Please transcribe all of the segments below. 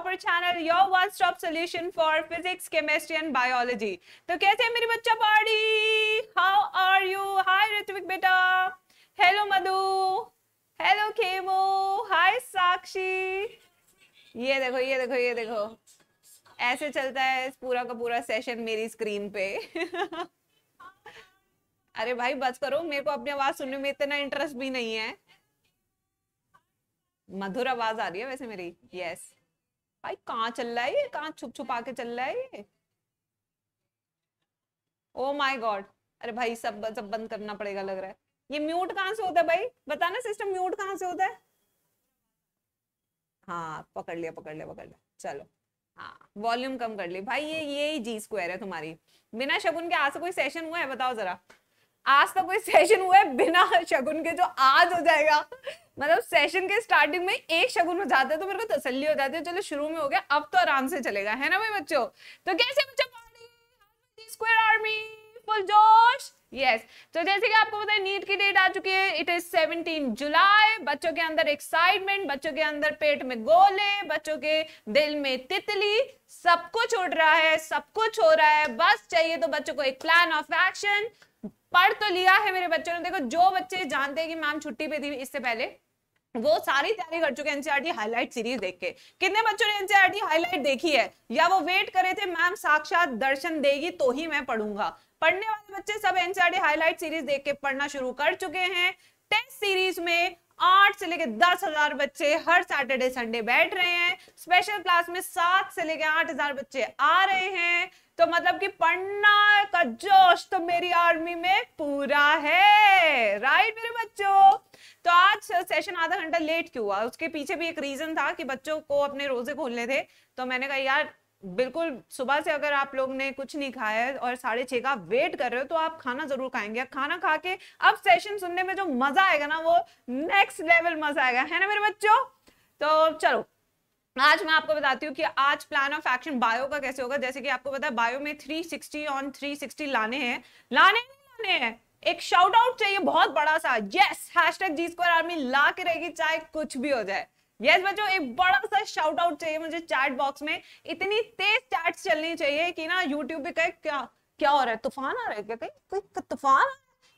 Topper channel your one stop solution for physics chemistry and biology तो कैसे है मेरी बच्चा party how are you hi Ritvik बेटा हेलो मधु हेलो केमो हाय साक्षी ये देखो ये देखो ये देखो ऐसे चलता है इस पूरा का पूरा सेशन मेरी स्क्रीन पे अरे भाई बस करो मेरे को अपनी आवाज सुनने में इतना इंटरेस्ट भी नहीं है मधुर आवाज आ रही है वैसे मेरी यस yes. भाई कहाँ चल रहा है ये कहाँ छुप छुपा के चल रहा है ये ओ माय गॉड अरे भाई सब सब बंद करना पड़ेगा लग रहा है ये म्यूट कहाँ से होता है भाई बताना सिस्टम म्यूट कहाँ से होता है हाँ पकड़ लिया पकड़ लिया पकड़ लिया चलो हाँ वॉल्यूम कम कर ली भाई ये ये ही जी स्क्वायर है तुम्हारी बिना शगुन के आज से तो कोई सेशन हुआ है बताओ जरा आज तक तो कोई सेशन हुआ है बिना शगुन के जो आज हो जाएगा मतलब सेशन के स्टार्टिंग में एक शगुन में जाते तो मेरे को तसल्ली हो जाती है चलो शुरू में हो गया अब तो आराम से चलेगा है ना भाई बच्चों तो कैसे आर्मी फुल जोश यस yes. तो जैसे कि आपको पता है नीट की डेट आ चुकी है इट इज 17 जुलाई बच्चों के अंदर एक्साइटमेंट बच्चों के अंदर पेट में गोले बच्चों के दिल में तितली सब कुछ उड़ रहा है सब कुछ हो रहा है बस चाहिए तो बच्चों को एक प्लान ऑफ एक्शन पढ़ तो लिया है मेरे बच्चों ने देखो जो बच्चे जानते हैं कि मैम छुट्टी पे थी इससे पहले वो सारी तैयारी कर चुके एनसीआरटी हाईलाइट सीरीज देख के कितने बच्चों ने एनसीआरटी हाईलाइट e देखी है या वो वेट करे थे मैम साक्षात दर्शन देगी तो ही मैं पढ़ूंगा पढ़ने वाले बच्चे सब एनसीआरटी हाईलाइट सीरीज देख के पढ़ना शुरू कर चुके हैं टेस्ट सीरीज में आठ से लेके दस हजार बच्चे हर सैटरडे संडे बैठ रहे हैं स्पेशल क्लास में सात से लेके आठ हजार बच्चे आ रहे हैं तो मतलब कि पढ़ना का जोश तो मेरी आर्मी में पूरा है राइट मेरे बच्चों तो आज सेशन आधा घंटा लेट क्यों हुआ उसके पीछे भी एक रीजन था कि बच्चों को अपने रोजे खोलने थे तो मैंने कहा यार बिल्कुल सुबह से अगर आप लोग ने कुछ नहीं खाया है और साढ़े छः का वेट कर रहे हो तो आप खाना जरूर खाएंगे खाना खा के अब सेशन सुनने में जो मजा आएगा ना वो नेक्स्ट लेवल मजा आएगा है ना मेरे बच्चों तो चलो आज मैं आपको बताती हूँ कि आज प्लान ऑफ एक्शन बायो का कैसे होगा जैसे कि आपको पता है बायो में 360 ऑन 360 लाने हैं लाने नहीं लाने हैं एक शाउट आउट चाहिए बहुत बड़ा सा yes hashtag G square army ला के रहेगी चाहे कुछ भी हो जाए yes, बच्चों एक बड़ा सा शाउट आउट चाहिए मुझे चैट बॉक्स में इतनी तेज चैट चलनी चाहिए कि ना यूट्यूब पे कहे क्या क्या हो रहा है तूफान आ रहा है क्या कहीं कोई तूफान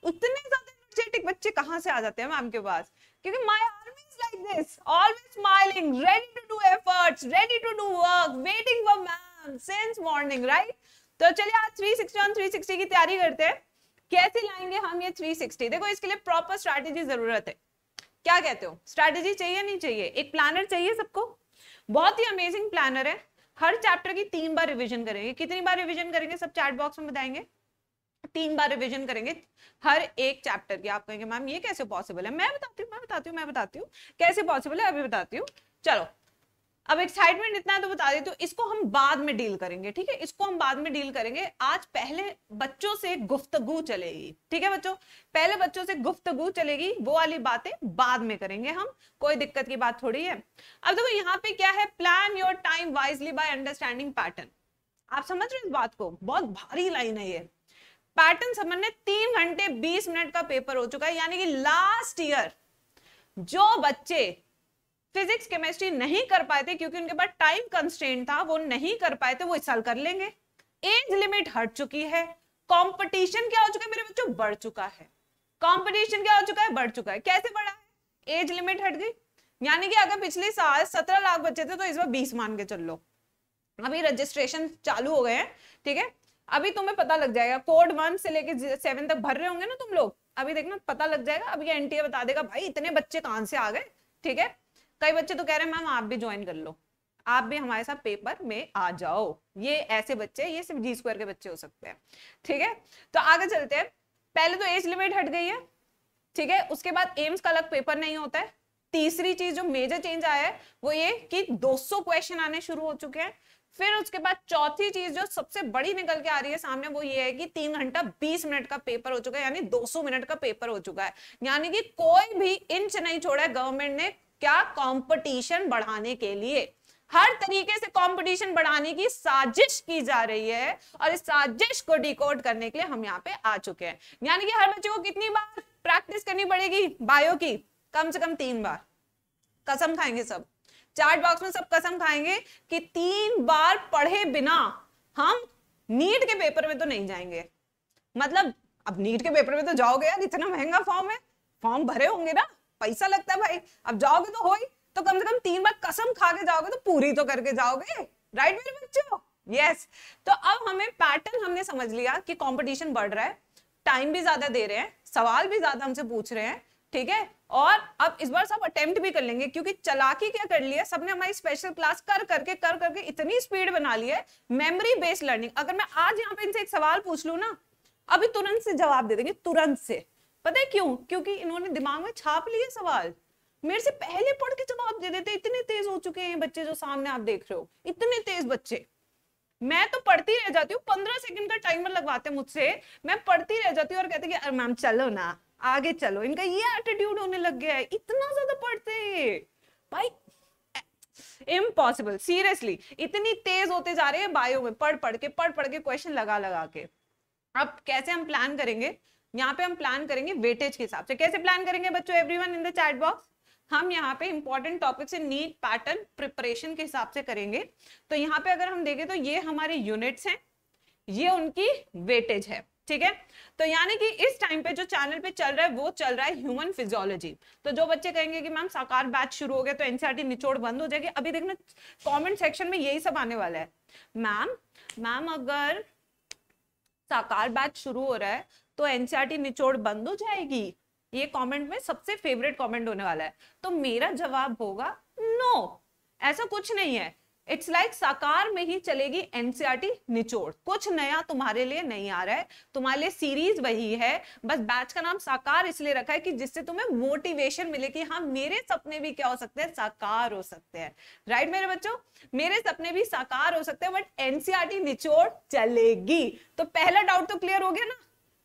इतने ज्यादा एनर्जेटिक बच्चे कहाँ से आ जाते हैं मैम के पास क्योंकि my army is like this always smiling ready to do efforts ready to do work waiting for ma'am since morning right तो चलिए आज 360 360 की तैयारी करते हैं कैसे लाएंगे हम ये 360 देखो इसके लिए प्रॉपर स्ट्रैटेजी जरूरत है क्या कहते हो स्ट्रैटेजी चाहिए नहीं चाहिए एक प्लानर चाहिए सबको बहुत ही अमेजिंग प्लानर है हर चैप्टर की तीन बार रिवीजन करेंगे कितनी बार रिवीजन करेंगे सब चैट बॉक्स में बताएंगे तीन बार रिवीजन करेंगे हर एक चैप्टर की आप कहेंगे मैम ये कैसे पॉसिबल है मैं बताती हूँ मैं बताती हूँ मैं बताती हूँ कैसे पॉसिबल है अभी बताती हूँ चलो अब एक्साइटमेंट इतना तो बता देती हूँ इसको हम बाद में डील करेंगे ठीक है इसको हम बाद में डील करेंगे आज पहले बच्चों से गुफ्तगु चलेगी ठीक है बच्चों पहले बच्चों से गुफ्तगु चलेगी वो वाली बातें बाद में करेंगे हम कोई दिक्कत की बात थोड़ी है अब देखो तो यहाँ पे क्या है plan your time wisely by understanding pattern आप समझ रहे हो इस बात को बहुत भारी लाइन है ये पैटर्न समझने तीन घंटे बीस मिनट का पेपर हो चुका है यानी कि लास्ट ईयर जो बच्चे फिजिक्स केमिस्ट्री नहीं कर पाए थे क्योंकि उनके पास टाइम कंस्टेंट था वो नहीं कर पाए थे वो इस साल कर लेंगे एज लिमिट हट चुकी है कॉम्पिटिशन क्या हो चुका है मेरे बच्चों बढ़ चुका है कॉम्पिटिशन क्या हो चुका है बढ़ चुका है कैसे बढ़ा है एज लिमिट हट गई यानी कि अगर पिछले साल सत्रह लाख बच्चे थे तो इस बार बीस मान के चल लो अभी रजिस्ट्रेशन चालू हो गए हैं ठीक है अभी तुम्हें पता लग जाएगा कोड वन से लेके सेवन तक भर रहे होंगे ना तुम लोग अभी देखना पता लग जाएगा अभी एनटीए बता देगा भाई इतने बच्चे कहाँ से आ गए ठीक है कई तो बच्चे तो कह रहे हैं मैम आप भी ज्वाइन कर लो आप भी हमारे साथ पेपर में आ जाओ ये ऐसे बच्चे ये सिर्फ जी स्क्वायर के बच्चे हो सकते हैं ठीक है तो आगे चलते हैं पहले तो एज लिमिट हट गई है ठीक है उसके बाद एम्स का अलग पेपर नहीं होता है तीसरी चीज जो मेजर चेंज आया है वो ये कि 200 क्वेश्चन आने शुरू हो चुके हैं फिर उसके बाद चौथी चीज जो सबसे बड़ी निकल के आ रही है सामने वो ये है कि तीन घंटा बीस मिनट का पेपर हो चुका है यानी 200 मिनट का पेपर हो चुका है यानी कि कोई भी इंच नहीं छोड़ा है गवर्नमेंट ने क्या कंपटीशन बढ़ाने के लिए हर तरीके से कंपटीशन बढ़ाने की साजिश की जा रही है और इस साजिश को डिकोड करने के लिए हम यहाँ पे आ चुके हैं यानी कि हर बच्चे को कितनी बार प्रैक्टिस करनी पड़ेगी बायो की कम से कम तीन बार कसम खाएंगे सब चार्ट बॉक्स में सब कसम खाएंगे कि तीन बार पढ़े बिना हम नीट के पेपर में तो नहीं जाएंगे मतलब अब नीट के पेपर में तो जाओगे यार इतना महंगा फॉर्म है फॉर्म भरे होंगे ना पैसा लगता है भाई अब जाओगे तो हो ही तो कम से कम तीन बार कसम खा के जाओगे तो पूरी तो करके जाओगे राइट मेरे बच्चों यस तो अब हमें पैटर्न हमने समझ लिया कि कंपटीशन बढ़ रहा है टाइम भी ज्यादा दे रहे हैं सवाल भी ज्यादा हमसे पूछ रहे हैं ठीक है और अब इस बार सब अटेम्प्ट भी कर लेंगे क्योंकि चलाकी क्या कर लिया सबने हमारी स्पेशल क्लास कर करके कर करके इतनी स्पीड बना ली है मेमोरी बेस्ड लर्निंग अगर मैं आज यहाँ पे इनसे एक सवाल पूछ लू ना अभी तुरंत से जवाब दे देंगे तुरंत से पता है क्यों क्योंकि इन्होंने दिमाग में छाप लिए सवाल मेरे से पहले पढ़ के जवाब दे देते इतने तेज हो चुके हैं बच्चे जो सामने आप देख रहे हो इतने तेज बच्चे मैं तो पढ़ती रह जाती हूँ पंद्रह सेकंड का टाइमर लगवाते मुझसे मैं पढ़ती रह जाती हूँ और कहते कि अरे मैम चलो ना आगे चलो इनका ये एटीट्यूड होने लग गया है इतना ज्यादा पढ़ते हैं भाई इम्पॉसिबल सीरियसली इतनी तेज होते जा रहे हैं बायो में पढ़ पढ़ के पढ़ पढ़ के क्वेश्चन लगा लगा के अब कैसे हम प्लान करेंगे यहाँ पे हम प्लान करेंगे वेटेज के हिसाब से कैसे प्लान करेंगे बच्चों everyone in the chat box हम यहाँ पे इंपॉर्टेंट टॉपिक से नीट पैटर्न प्रिपरेशन के हिसाब से करेंगे तो यहाँ पे अगर हम देखें तो ये हमारे यूनिट्स हैं ये उनकी वेटेज है ठीक है तो यानी कि इस टाइम पे जो चैनल पे चल रहा है वो चल रहा है ह्यूमन फिजियोलॉजी तो जो बच्चे कहेंगे कि मैम साकार बैच शुरू हो गया तो एनसीआरटी e निचोड़ बंद हो जाएगी अभी देखना कमेंट सेक्शन में यही सब आने वाला है मैम मैम अगर साकार बैच शुरू हो रहा है तो एनसीआरटी e निचोड़ बंद हो जाएगी ये कमेंट में सबसे फेवरेट कमेंट होने वाला है तो मेरा जवाब होगा नो ऐसा कुछ नहीं है इट्स लाइक like साकार में ही चलेगी एनसीआरटी e निचोड़ कुछ नया तुम्हारे लिए नहीं आ रहा है तुम्हारे लिए सीरीज वही है बस बैच का नाम साकार इसलिए रखा है कि जिससे तुम्हें मोटिवेशन मिले कि हाँ मेरे सपने भी क्या हो सकते हैं साकार हो सकते हैं राइट मेरे बच्चों मेरे सपने भी साकार हो सकते हैं बट एनसीआरटी e निचोड़ चलेगी तो पहला डाउट तो क्लियर हो गया ना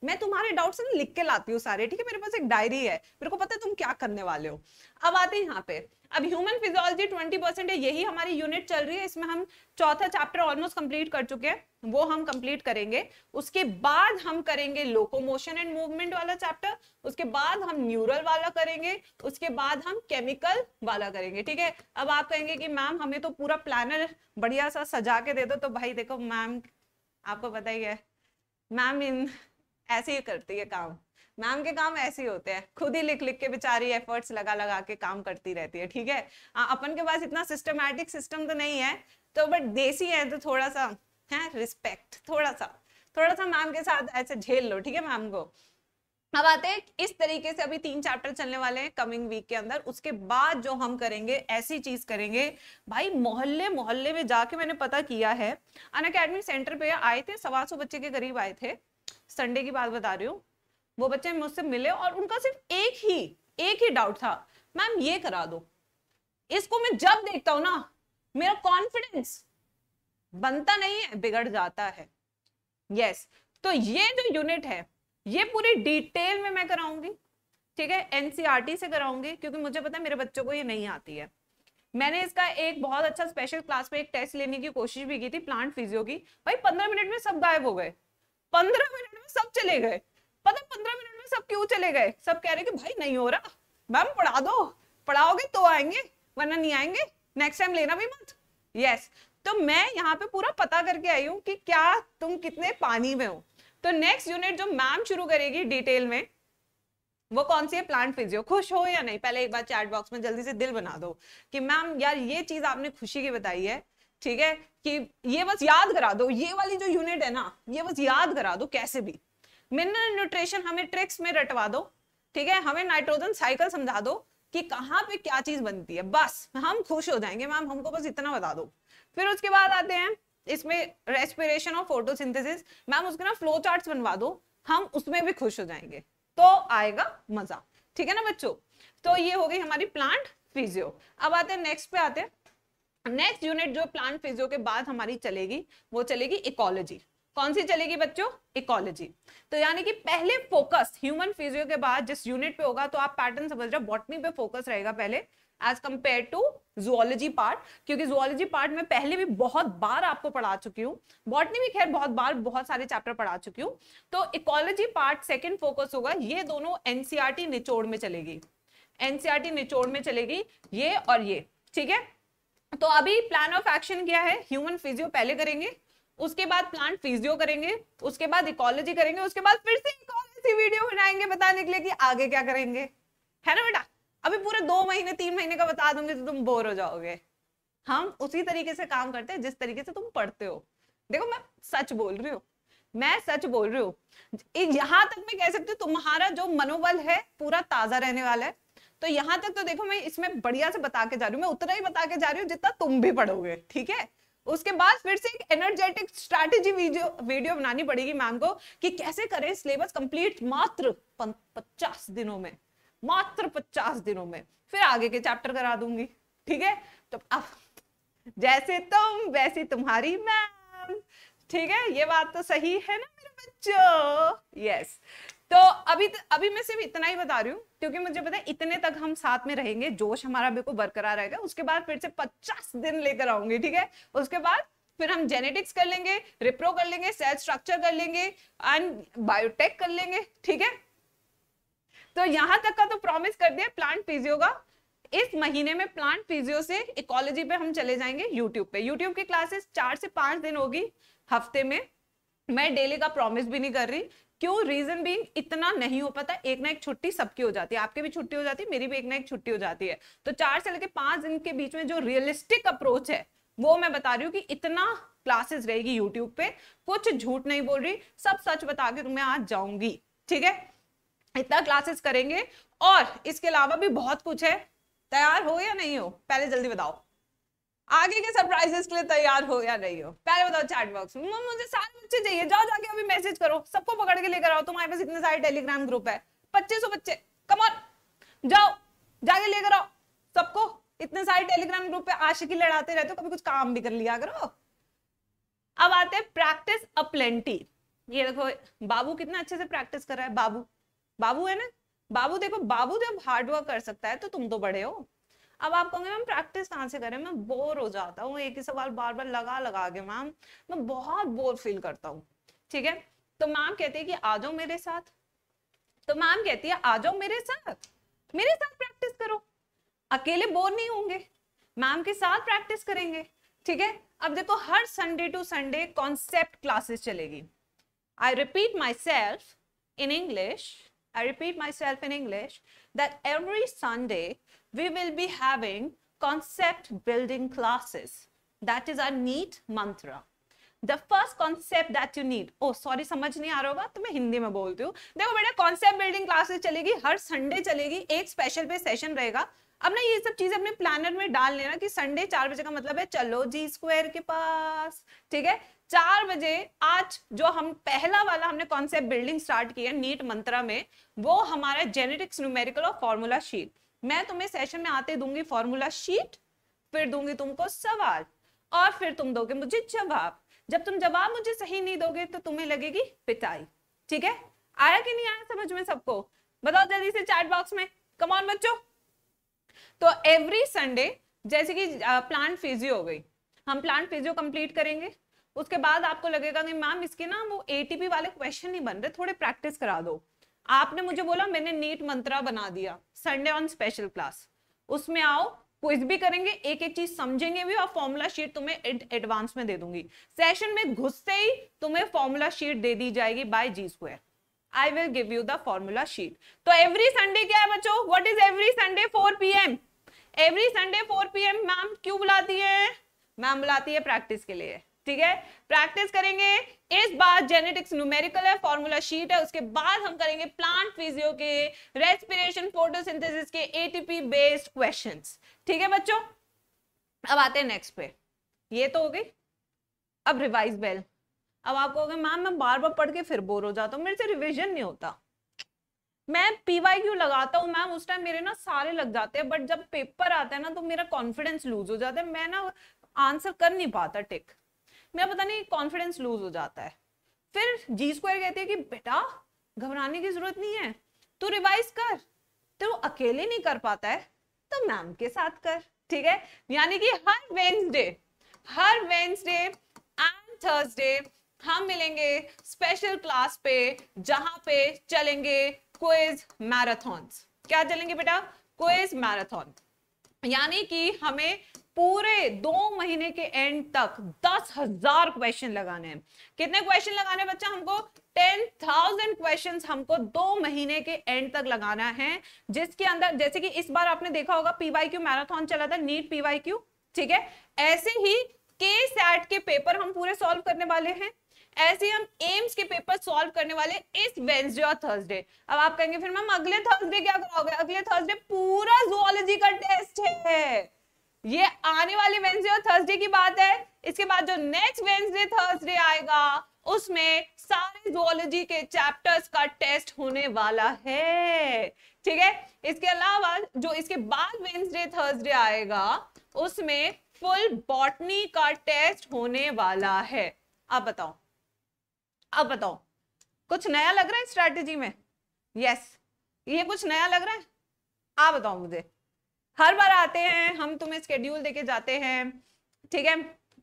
मैं तुम्हारे डाउट्स ना लिख के लाती हूँ सारे ठीक है मेरे पास एक डायरी है मेरे को पता है तुम क्या करने वाले हो अब आते हैं यहाँ पे अब ह्यूमन फिजियोलॉजी ट्वेंटी परसेंट है यही हमारी यूनिट चल रही है इसमें हम चौथा चैप्टर ऑलमोस्ट कंप्लीट कर चुके हैं वो हम कंप्लीट करेंगे उसके बाद हम करेंगे लोकोमोशन एंड मूवमेंट वाला चैप्टर उसके बाद हम न्यूरल वाला करेंगे उसके बाद हम केमिकल वाला करेंगे ठीक है अब आप कहेंगे कि मैम हमें तो पूरा प्लानर बढ़िया सा सजा के दे दो तो भाई देखो मैम आपको पता ही है मैम इन ऐसे ही करती है काम मैम के काम ऐसे ही होते हैं खुद ही लिख लिख के बेचारी एफर्ट्स लगा लगा के काम करती रहती है ठीक है अपन के पास इतना सिस्टमैटिक सिस्टम तो नहीं है तो बट देसी है तो थोड़ा सा है रिस्पेक्ट थोड़ा सा थोड़ा सा मैम के साथ ऐसे झेल लो ठीक है मैम को अब आते हैं इस तरीके से अभी तीन चैप्टर चलने वाले हैं कमिंग वीक के अंदर उसके बाद जो हम करेंगे ऐसी चीज करेंगे भाई मोहल्ले मोहल्ले में जाके मैंने पता किया है अन अकेडमी सेंटर पे आए थे सवा सौ बच्चे के करीब आए थे संडे की बात बता रही हूँ वो बच्चे मुझसे मिले और उनका सिर्फ एक ही एक ही डाउट था मैम ये करा दो इसको मैं जब देखता हूं ना मेरा कॉन्फिडेंस बनता नहीं है बिगड़ जाता है यस yes. तो ये जो यूनिट है ये पूरी डिटेल में मैं कराऊंगी ठीक है एनसीआरटी e से कराऊंगी क्योंकि मुझे पता है मेरे बच्चों को ये नहीं आती है मैंने इसका एक बहुत अच्छा स्पेशल क्लास में एक टेस्ट लेने की कोशिश भी की थी प्लांट फिजियो की भाई पंद्रह मिनट में सब गायब हो गए पंद्रह मिनट में सब चले गए पता पंद्रह मिनट में सब क्यों चले गए सब कह रहे कि भाई नहीं हो रहा मैम पढ़ा दो पढ़ाओगे तो आएंगे वरना नहीं आएंगे नेक्स्ट टाइम लेना भी मत यस तो मैं यहाँ पे पूरा पता करके आई हूँ कि क्या तुम कितने पानी में हो तो नेक्स्ट यूनिट जो मैम शुरू करेगी डिटेल में वो कौन सी है प्लांट फिजियो खुश हो या नहीं पहले एक बार चैट बॉक्स में जल्दी से दिल बना दो कि मैम यार ये चीज आपने खुशी की बताई है ठीक है कि ये बस याद करा दो ये वाली जो यूनिट है ना ये बस याद करा दो कैसे भी मिनरल न्यूट्रिशन हमें ट्रिक्स में रटवा दो ठीक है हमें नाइट्रोजन साइकिल समझा दो कि कहाँ पे क्या चीज बनती है बस हम खुश हो जाएंगे मैम हमको बस इतना बता दो फिर उसके बाद आते हैं इसमें रेस्पिरेशन और फोटोसिंथेसिस मैम उसके ना फ्लो चार्ट बनवा दो हम उसमें भी खुश हो जाएंगे तो आएगा मजा ठीक है ना बच्चों तो ये हो गई हमारी प्लांट फिजियो अब आते हैं नेक्स्ट पे आते हैं नेक्स्ट यूनिट जो प्लांट फिजियो के बाद हमारी चलेगी वो चलेगी इकोलॉजी कौन सी चलेगी बच्चों इकोलॉजी तो यानी कि पहले फोकस ह्यूमन फिजियो के बाद जिस यूनिट पे होगा तो आप पैटर्न समझ रहे हो बॉटनी पे फोकस रहेगा पहले as compare to zoology part क्योंकि जुअलॉजी पार्ट में पहले भी बहुत बार आपको पढ़ा चुकी हूँ बॉटनी भी खैर बहुत बार बहुत सारे चैप्टर पढ़ा चुकी हूँ तो इकोलॉजी पार्ट सेकेंड फोकस होगा ये दोनों एनसीआरटी e निचोड़ में चलेगी एनसीआरटी e निचोड़ में चलेगी ये और ये ठीक है तो अभी प्लान ऑफ एक्शन क्या है ह्यूमन फिजियो पहले करेंगे उसके बाद प्लांट फिजियो करेंगे उसके बाद इकोलॉजी करेंगे उसके बाद फिर से इकोलॉजी वीडियो बनाएंगे बताने के लिए कि आगे क्या करेंगे है ना बेटा अभी पूरे दो महीने तीन महीने का बता दूंगे तो तुम बोर हो जाओगे हम उसी तरीके से काम करते हैं जिस तरीके से तुम पढ़ते हो देखो मैं सच बोल रही हूँ मैं सच बोल रही हूँ यहां तक मैं कह सकती हूँ तुम्हारा जो मनोबल है पूरा ताजा रहने वाला है तो यहां तक तो देखो मैं इसमें बढ़िया से बता के जा रही हूँ मैं उतना ही बता के जा रही हूँ जितना तुम भी पढ़ोगे ठीक है उसके बाद फिर से एक एनर्जेटिक स्ट्रैटेजी वीडियो वीडियो बनानी पड़ेगी मैम को कि कैसे करें सिलेबस कंप्लीट मात्र पचास दिनों में मात्र पचास दिनों में फिर आगे के चैप्टर करा दूंगी ठीक है तो अब जैसे तुम वैसी तुम्हारी मैम ठीक है ये बात तो सही है ना मेरे बच्चों यस तो अभी अभी मैं सिर्फ इतना ही बता रही हूँ क्योंकि मुझे पता है इतने तक हम साथ में रहेंगे जोश हमारा बिल्कुल बरकरार रहेगा उसके बाद फिर से पचास दिन लेकर आऊंगी ठीक है उसके बाद फिर हम जेनेटिक्स कर लेंगे रिप्रो कर लेंगे सेल स्ट्रक्चर कर लेंगे एंड बायोटेक कर लेंगे ठीक है तो यहां तक का तो प्रॉमिस कर दिया प्लांट पीजियो का इस महीने में प्लांट पीजियो से इकोलॉजी पे हम चले जाएंगे यूट्यूब पे यूट्यूब की क्लासेस चार से पांच दिन होगी हफ्ते में मैं डेली का प्रॉमिस भी नहीं कर रही क्यों रीजन बीइंग इतना नहीं हो पाता एक ना एक छुट्टी सबकी हो जाती है आपकी भी छुट्टी हो जाती है मेरी भी एक ना एक छुट्टी हो जाती है तो चार से लेकर पांच दिन के बीच में जो रियलिस्टिक अप्रोच है वो मैं बता रही हूँ कि इतना क्लासेस रहेगी यूट्यूब पे कुछ झूठ नहीं बोल रही सब सच बता के तुम्हें आज जाऊंगी ठीक है इतना क्लासेस करेंगे और इसके अलावा भी बहुत कुछ है तैयार हो या नहीं हो पहले जल्दी बताओ आगे के सरप्राइजेस के लिए तैयार हो या नहीं हो पहले बताओ चैट बॉक्स में मुझे सारे बच्चे चाहिए जाओ जाके अभी मैसेज करो सबको पकड़ के लेकर आओ तुम्हारे पास इतने सारे टेलीग्राम ग्रुप है पच्चीस सौ बच्चे कमर जाओ जाके लेकर आओ सबको इतने सारे टेलीग्राम ग्रुप पे आशिकी लड़ाते रहते हो कभी कुछ काम भी कर लिया करो अब आते हैं प्रैक्टिस अपलेंटी ये देखो बाबू कितना अच्छे से प्रैक्टिस कर रहा है बाबू बाबू है ना बाबू देखो बाबू जब हार्डवर्क कर सकता है तो तुम तो बड़े हो अब आप कहोगे मैम प्रैक्टिस कहाँ से करें मैं बोर हो जाता हूँ एक ही सवाल बार बार लगा लगा के मैम मैं बहुत बोर फील करता हूँ ठीक है तो मैम कहती है कि आ जाओ मेरे साथ तो मैम कहती है आ जाओ मेरे साथ मेरे साथ प्रैक्टिस करो अकेले बोर नहीं होंगे मैम के साथ प्रैक्टिस करेंगे ठीक है अब देखो हर Sunday to Sunday concept classes चलेगी I repeat myself in English I repeat myself in English, that every Sunday we will be having concept building classes. That is our neat mantra. The first concept that you need. Oh, sorry, समझ नहीं आ रहा होगा तो मैं हिंदी में बोलती हूँ देखो बेटा कॉन्सेप्ट बिल्डिंग क्लासेस चलेगी हर संडे चलेगी एक स्पेशल पे सेशन रहेगा अब ना ये सब चीजें अपने प्लानर में डाल लेना कि संडे चार बजे का मतलब है चलो जी स्क्वायर के पास ठीक है चार बजे आज जो हम पहला वाला हमने कॉन्सेप्ट बिल्डिंग स्टार्ट किया नीट मंत्रा में वो हमारा जेनेटिक्स न्यूमेरिकल और फॉर्मूला शीट मैं तुम्हें सेशन में आते दूंगी फॉर्मूला शीट फिर दूंगी तुमको सवाल और फिर तुम दोगे मुझे जवाब जब तुम जवाब मुझे सही नहीं दोगे तो तुम्हें लगेगी पिटाई ठीक है आया कि नहीं आया समझ में सबको बताओ जल्दी से चैट बॉक्स में कमॉन बच्चों तो एवरी संडे जैसे कि प्लांट फिजियो हो गई हम प्लांट फिजियो कंप्लीट करेंगे उसके बाद आपको लगेगा कि मैम इसके ना वो एटीपी वाले क्वेश्चन नहीं बन रहे थोड़े प्रैक्टिस करा दो आपने मुझे बोला मैंने नीट मंत्रा बना दिया संडे ऑन स्पेशल क्लास उसमें आओ क्विज भी करेंगे एक एक चीज समझेंगे भी और फॉर्मूला शीट तुम्हें एडवांस में दे दूंगी सेशन में घुसते ही तुम्हें फॉर्मूला शीट दे दी जाएगी by G square I will give you the formula sheet तो एवरी संडे क्या है बच्चों what is every Sunday 4 PM every Sunday 4 PM ma'am क्यों बुलाती है मैम बुलाती है प्रैक्टिस के लिए ठीक है प्रैक्टिस करेंगे इस बार जेनेटिक्स न्यूमेरिकल है फॉर्मूला शीट है उसके बाद हम करेंगे प्लांट फिजियो के रेस्पिरेशन फोटोसिंथेसिस के एटीपी बेस्ड क्वेश्चंस ठीक है बच्चों अब आते हैं नेक्स्ट पे ये तो हो गई अब रिवाइज बेल अब आप कहोगे मैम मैं बार बार पढ़ के फिर बोर हो जाता हूँ मेरे से रिविजन नहीं होता मैं पीवाई क्यू लगाता हूँ मैम उस टाइम मेरे ना सारे लग जाते हैं बट जब पेपर आता है ना तो मेरा कॉन्फिडेंस लूज हो जाता है मैं ना आंसर कर नहीं पाता टिक मेरा पता नहीं कॉन्फिडेंस लूज हो जाता है फिर जी स्क्वायर कहती है कि बेटा घबराने की जरूरत नहीं है तू रिवाइज कर तो वो अकेले नहीं कर पाता है तो मैम के साथ कर ठीक है यानी कि हर वेंसडे हर वेंसडे एंड थर्सडे हम मिलेंगे स्पेशल क्लास पे जहां पे चलेंगे क्विज मैराथन क्या चलेंगे बेटा क्विज मैराथन यानी कि हमें पूरे दो महीने के एंड तक दस हजार क्वेश्चन लगाने हैं कितने क्वेश्चन लगाने बच्चा हमको टेन थाउजेंड क्वेश्चन हमको दो महीने के एंड तक लगाना है जिसके अंदर जैसे कि इस बार आपने देखा होगा पीवाई क्यू मैराथन चला था नीट पीवाई क्यू ठीक है ऐसे ही के सैट के पेपर हम पूरे सॉल्व करने वाले हैं ऐसे हम एम्स के पेपर सॉल्व करने वाले इस वेंसडे और थर्सडे अब आप कहेंगे फिर मैम अगले थर्सडे क्या कराओगे अगले थर्सडे पूरा जुआलॉजी का टेस्ट है ये आने वाले वेंसडे और थर्सडे की बात है इसके बाद जो नेक्स्ट वेंसडे थर्सडे आएगा उसमें सारे जोलॉजी के चैप्टर्स का टेस्ट होने वाला है ठीक है इसके अलावा जो इसके बाद वेंसडे थर्सडे आएगा उसमें फुल बॉटनी का टेस्ट होने वाला है आप बताओ आप बताओ कुछ नया लग रहा है स्ट्रेटेजी में यस yes. ये कुछ नया लग रहा है आप बताओ मुझे हर बार आते हैं हम तुम्हें स्केड्यूल देके जाते हैं ठीक है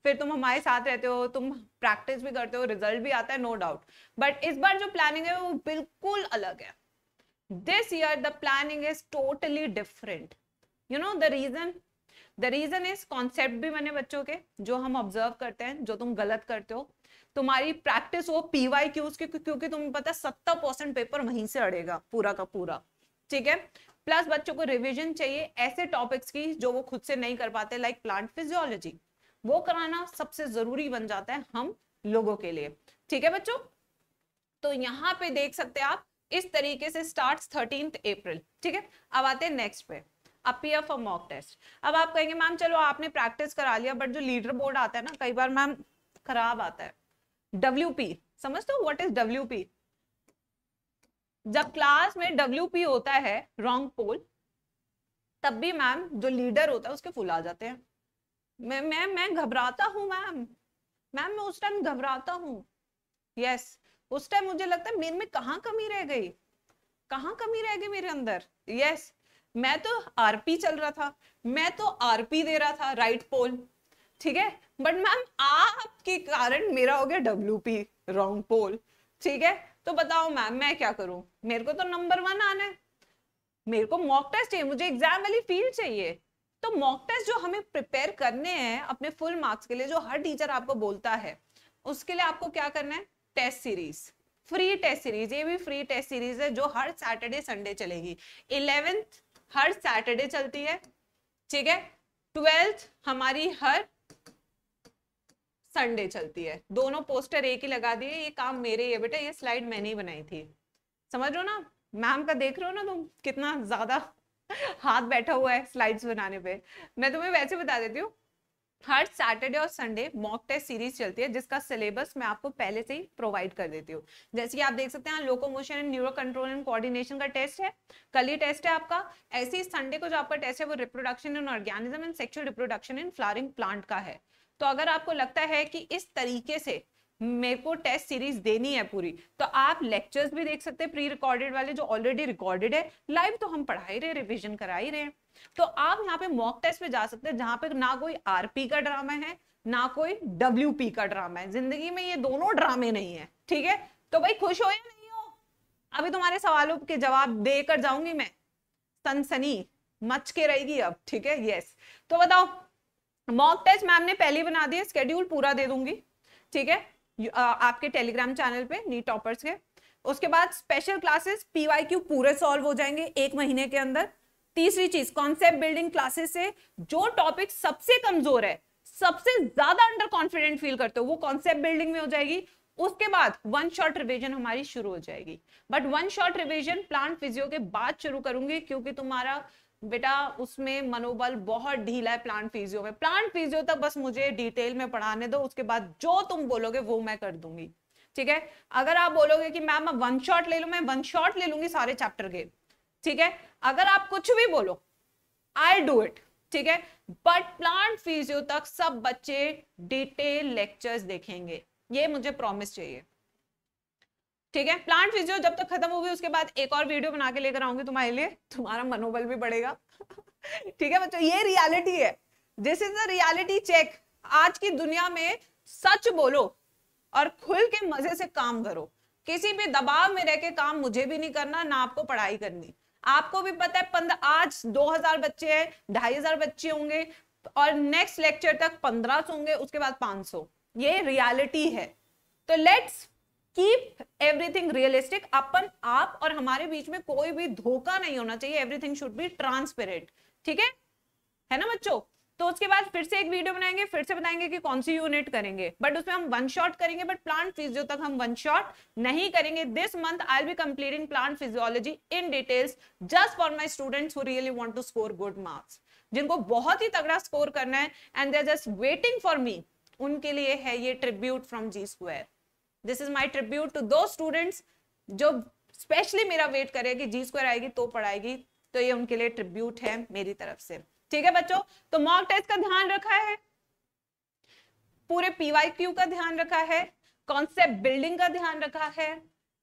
फिर तुम हमारे साथ रहते हो तुम प्रैक्टिस भी करते हो रिजल्ट भी आता है नो डाउट बट इस बार जो प्लानिंग है वो बिल्कुल अलग है this year the planning is totally different you know the reason the reason is concept भी मैंने बच्चों के जो हम ऑब्जर्व करते हैं जो तुम गलत करते हो तुम्हारी प्रैक्टिस वो पीवाई क्यूज की क्योंकि तुम्हें पता है सत्तर परसेंट पेपर वहीं से अड़ेगा पूरा का पूरा ठीक है प्लस बच्चों को रिविजन चाहिए ऐसे टॉपिक्स की जो वो खुद से नहीं कर पाते लाइक प्लांट फिजियोलॉजी वो कराना सबसे जरूरी बन जाता है हम लोगों के लिए ठीक है बच्चों तो यहाँ पे देख सकते हैं आप इस तरीके से स्टार्ट थर्टीन अप्रैल ठीक है अब आते हैं नेक्स्ट पे फॉर मॉक टेस्ट अब आप कहेंगे मैम चलो आपने प्रैक्टिस करा लिया बट जो लीडर बोर्ड आता है ना कई बार मैम खराब आता है डब्ल्यू समझते हो वट इज डब्ल्यू जब क्लास में डब्ल्यू होता है रॉन्ग पोल तब भी मैम जो लीडर होता है उसके फूल आ जाते हैं मैं मैं मैं घबराता हूँ मैम मैम मैं उस टाइम घबराता हूँ यस उस टाइम मुझे लगता है मेरे में कहा कमी रह गई कहा कमी रह गई मेरे अंदर यस मैं तो आरपी चल रहा था मैं तो आरपी दे रहा था राइट पोल ठीक है बट मैम आपके कारण मेरा हो गया डब्ल्यू पी रॉन्ग पोल ठीक है तो बताओ मैम मैं क्या करूं मेरे को तो नंबर वन आना है मेरे को मॉक टेस्ट चाहिए मुझे एग्जाम वाली फील चाहिए तो मॉक टेस्ट जो हमें प्रिपेयर करने हैं अपने फुल मार्क्स के लिए जो हर टीचर आपको बोलता है उसके लिए आपको क्या करना है test series free test series ये भी फ्री टेस्ट सीरीज है जो हर सैटरडे संडे चलेगी इलेवेंथ हर सैटरडे चलती है ठीक है ट्वेल्थ हमारी हर संडे चलती है दोनों पोस्टर एक ही लगा दिए ये काम मेरे ही है बेटा ये स्लाइड मैंने ही बनाई थी समझ रहे हो ना मैम का देख रहे हो ना तुम कितना ज्यादा हाथ बैठा हुआ है स्लाइड्स बनाने पे मैं तुम्हें वैसे बता देती हूँ हर सैटरडे और संडे मॉक टेस्ट सीरीज चलती है जिसका सिलेबस मैं आपको पहले से ही प्रोवाइड कर देती हूँ जैसे कि आप देख सकते हैं locomotion and neuro control and coordination का टेस्ट है कल ही टेस्ट है आपका ऐसे ही संडे को जो आपका टेस्ट है वो reproduction and organism and sexual reproduction and flowering plant का है तो अगर आपको लगता है कि इस तरीके से मेरे को टेस्ट सीरीज देनी है पूरी तो आप लेक्चर्स भी देख सकते हैं प्री रिकॉर्डेड वाले जो ऑलरेडी रिकॉर्डेड है लाइव तो हम पढ़ा ही रहे रिविजन करा ही रहे हैं तो आप यहाँ पे मॉक टेस्ट पे जा सकते हैं जहां पे ना कोई आरपी का ड्रामा है ना कोई डब्ल्यू का ड्रामा है जिंदगी में ये दोनों ड्रामे नहीं है ठीक है तो भाई खुश हो या नहीं हो अभी तुम्हारे सवालों के जवाब देकर जाऊंगी मैं सनसनी मच के रहेगी अब ठीक है यस तो बताओ मॉक टेस्ट मैम ने पहले बना दिया स्केड्यूल पूरा दे दूंगी ठीक है आपके टेलीग्राम चैनल पे नीट टॉपर्स के उसके बाद स्पेशल क्लासेस पीवाईक्यू पूरे सॉल्व हो जाएंगे एक महीने के अंदर तीसरी चीज कॉन्सेप्ट बिल्डिंग क्लासेस से जो टॉपिक सबसे कमजोर है सबसे ज्यादा अंडर कॉन्फिडेंट फील करते हो वो कॉन्सेप्ट बिल्डिंग में हो जाएगी उसके बाद वन शॉट रिवीजन हमारी शुरू हो जाएगी but one shot revision plant physio के बाद शुरू करूंगी क्योंकि तुम्हारा बेटा उसमें मनोबल बहुत ढीला है प्लांट फिजियो में प्लांट फिजियो तक बस मुझे डिटेल में पढ़ाने दो उसके बाद जो तुम बोलोगे वो मैं कर दूंगी ठीक है अगर आप बोलोगे कि मैम मैं वन शॉट ले लू मैं वन शॉट ले लूंगी सारे चैप्टर के ठीक है अगर आप कुछ भी बोलो आई डू इट ठीक है बट प्लांट फिजियो तक सब बच्चे डिटेल लेक्चर्स देखेंगे ये मुझे प्रॉमिस चाहिए ठीक है प्लांट फिजियो जब तक खत्म होगी उसके बाद एक और वीडियो बना के लेकर आऊंगी तुम्हारे लिए तुम्हारा मनोबल भी बढ़ेगा ठीक है बच्चों ये रियालिटी है this is the reality check आज की दुनिया में सच बोलो और खुल के मजे से काम करो किसी भी दबाव में रह के काम मुझे भी नहीं करना ना आपको पढ़ाई करनी आपको भी पता है पंद्रह आज 2000 बच्चे हैं ढाई हजार बच्चे होंगे और नेक्स्ट लेक्चर तक 1500 होंगे उसके बाद 500 ये रियलिटी है तो लेट्स कीप एवरीथिंग रियलिस्टिक अपन आप और हमारे बीच में कोई भी धोखा नहीं होना चाहिए एवरीथिंग शुड बी ट्रांसपेरेंट ठीक है है ना बच्चों तो उसके बाद फिर से एक वीडियो बनाएंगे फिर से बताएंगे कि कौन सी यूनिट करेंगे बट उसमें हम वन शॉट करेंगे बट प्लांट फिजियो तक हम वन शॉट नहीं करेंगे this month I be completing plant physiology in details just for my students who really want to score good marks जिनको बहुत ही तगड़ा स्कोर करना है and they are just waiting for me उनके लिए है ये tribute from G square this is my tribute to दो स्टूडेंट्स जो स्पेशली मेरा वेट करेगी जी स्क्वायर आएगी तो पढ़ाएगी तो ये उनके लिए ट्रिब्यूट है मेरी तरफ से ठीक है बच्चों तो मॉक टेस्ट का ध्यान रखा है पूरे पीवाईक्यू का ध्यान रखा है कॉन्सेप्ट बिल्डिंग का ध्यान रखा है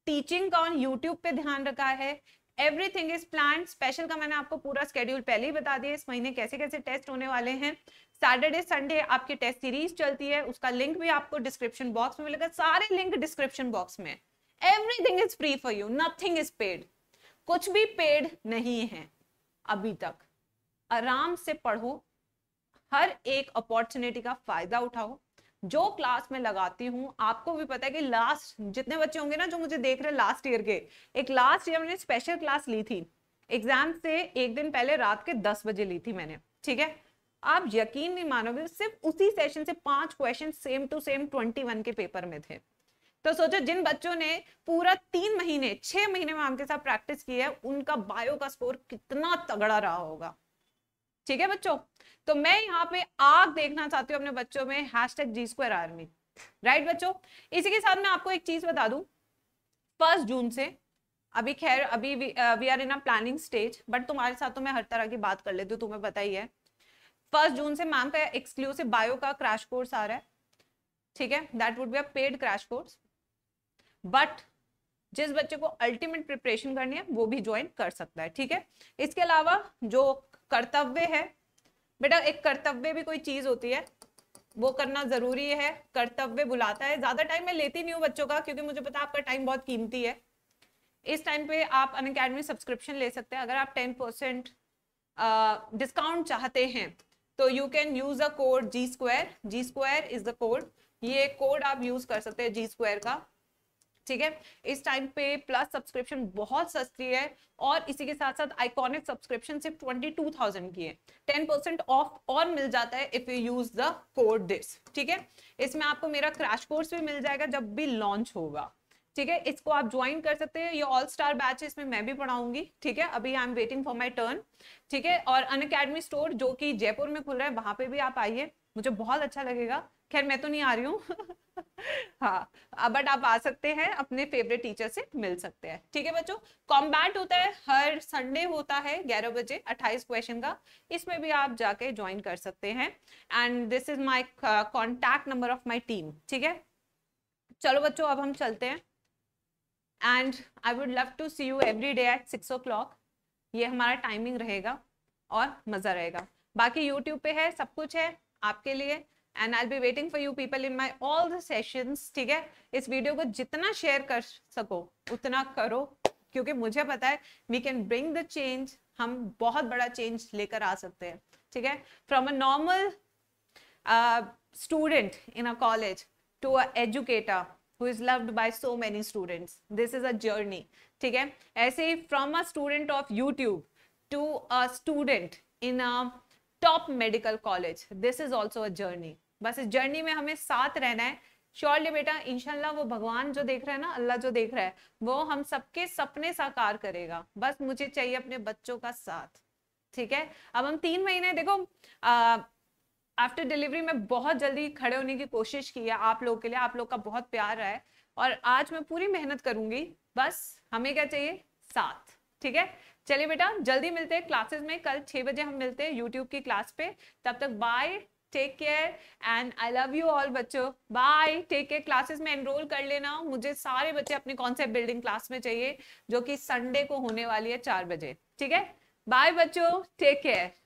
टीचिंग का ऑन यूट्यूब पे ध्यान रखा है एवरीथिंग इज प्लान स्पेशल का मैंने आपको पूरा स्केड्यूल पहले ही बता दिया इस महीने कैसे कैसे टेस्ट होने वाले हैं सैटरडे संडे आपकी टेस्ट सीरीज चलती है उसका लिंक भी आपको डिस्क्रिप्शन बॉक्स में मिलेगा सारे लिंक डिस्क्रिप्शन बॉक्स में everything is free for you nothing is paid कुछ भी पेड नहीं है अभी तक आराम से पढ़ो हर एक अपॉर्चुनिटी का फायदा उठाओ जो क्लास में लगाती हूँ आपको भी पता है कि लास्ट जितने बच्चे होंगे ना जो मुझे देख रहे हैं लास्ट ईयर के एक लास्ट ईयर मैंने स्पेशल क्लास ली थी एग्जाम से एक दिन पहले रात के दस बजे ली थी मैंने ठीक है आप यकीन नहीं मानोगे सिर्फ उसी सेशन से पांच question same to same twenty one के पेपर में थे तो सोचो जिन बच्चों ने पूरा तीन महीने छह महीने में आपके साथ प्रैक्टिस की है उनका बायो का स्कोर कितना तगड़ा रहा होगा ठीक है बच्चों तो मैं यहाँ पे आग देखना चाहती हूँ अपने बच्चों में hashtag G square army right बच्चों इसी के साथ मैं आपको एक चीज बता दू फर्स्ट जून से अभी खैर अभी we are in a planning stage but तुम्हारे साथ तो मैं हर तरह की बात कर लेती हूँ तुम्हें पता ही है फर्स्ट जून से मैम का एक्सक्लूसिव बायो का क्रैश कोर्स आ रहा है ठीक है that would be a paid crash course but जिस बच्चे को अल्टीमेट प्रिपरेशन करनी है वो भी ज्वाइन कर सकता है ठीक है इसके अलावा जो कर्तव्य है बेटा एक कर्तव्य भी कोई चीज होती है वो करना जरूरी है कर्तव्य बुलाता है ज्यादा टाइम मैं लेती नहीं हूँ बच्चों का क्योंकि मुझे पता आपका टाइम बहुत कीमती है इस टाइम पे आप अन अकेडमी सब्सक्रिप्शन ले सकते हैं अगर आप टेन परसेंट डिस्काउंट चाहते हैं तो you can use a code G square G square is the code ये कोड आप यूज कर सकते हैं जी स्क्वायर का ठीक है इस टाइम पे प्लस सब्सक्रिप्शन बहुत सस्ती है और इसी के साथ साथ आइकॉनिक सब्सक्रिप्शन सिर्फ ट्वेंटी टू थाउजेंड की है टेन परसेंट ऑफ और मिल जाता है if you use the code this ठीक है इसमें आपको मेरा क्रैश कोर्स भी मिल जाएगा जब भी लॉन्च होगा ठीक है इसको आप ज्वाइन कर सकते हैं ये ऑल स्टार बैच है इसमें मैं भी पढ़ाऊंगी ठीक है अभी I am waiting for my turn ठीक है और अन स्टोर जो कि जयपुर में खुल रहा है वहां पे भी आप आइए मुझे बहुत अच्छा लगेगा खैर मैं तो नहीं आ रही हूँ हाँ बट आप आ सकते हैं अपने फेवरेट टीचर से मिल सकते हैं ठीक है बच्चों कॉम्बैट होता है हर संडे होता है ग्यारह बजे अट्ठाईस क्वेश्चन का इसमें भी आप जाके ज्वाइन कर सकते हैं and this is my contact number of my team ठीक है चलो बच्चों अब हम चलते हैं and I would love to see you every day at six o'clock ये हमारा टाइमिंग रहेगा और मज़ा रहेगा बाकी यूट्यूब पे है सब कुछ है आपके लिए and I be waiting for you people in my all the session ठीक है इस वीडियो को जितना शेयर कर सको उतना करो क्योंकि मुझे पता है we can bring the change हम बहुत बड़ा चेंज लेकर आ सकते हैं ठीक है from a normal student in a college to a educator who is loved by so many students this is a journey ठीक है ऐसे ही from a student of YouTube to a student in a top medical college this is also a journey बस इस journey में हमें साथ रहना है श्योरली बेटा इनशाला वो भगवान जो देख रहा है ना अल्लाह जो देख रहा है वो हम सबके सपने साकार करेगा बस मुझे चाहिए अपने बच्चों का साथ ठीक है अब हम तीन महीने देखो आफ्टर डिलीवरी में बहुत जल्दी खड़े होने की कोशिश की है आप लोग के लिए आप लोग का बहुत प्यार रहा है और आज मैं पूरी मेहनत करूंगी बस हमें क्या चाहिए साथ ठीक है चलिए बेटा जल्दी मिलते हैं क्लासेस में कल छह बजे हम मिलते हैं यूट्यूब की क्लास पे तब तक bye take care and I love you all बच्चों बाय टेक केयर क्लासेस में एनरोल कर लेना मुझे सारे बच्चे अपने कॉन्सेप्ट बिल्डिंग क्लास में चाहिए जो कि संडे को होने वाली है चार बजे ठीक है बाय बच्चों टेक केयर